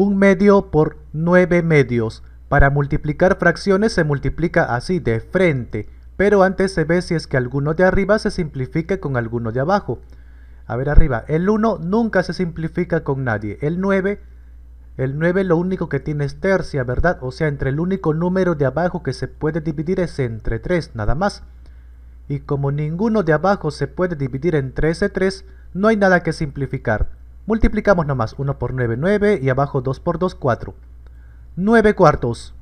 Un medio por nueve medios. Para multiplicar fracciones se multiplica así, de frente, pero antes se ve si es que alguno de arriba se simplifica con alguno de abajo. A ver arriba, el 1 nunca se simplifica con nadie, el 9, el 9 lo único que tiene es tercia, ¿verdad? O sea, entre el único número de abajo que se puede dividir es entre 3, nada más. Y como ninguno de abajo se puede dividir en ese 3, no hay nada que simplificar. Multiplicamos nomás 1 por 9, 9 y abajo 2 por 2, 4. 9 cuartos.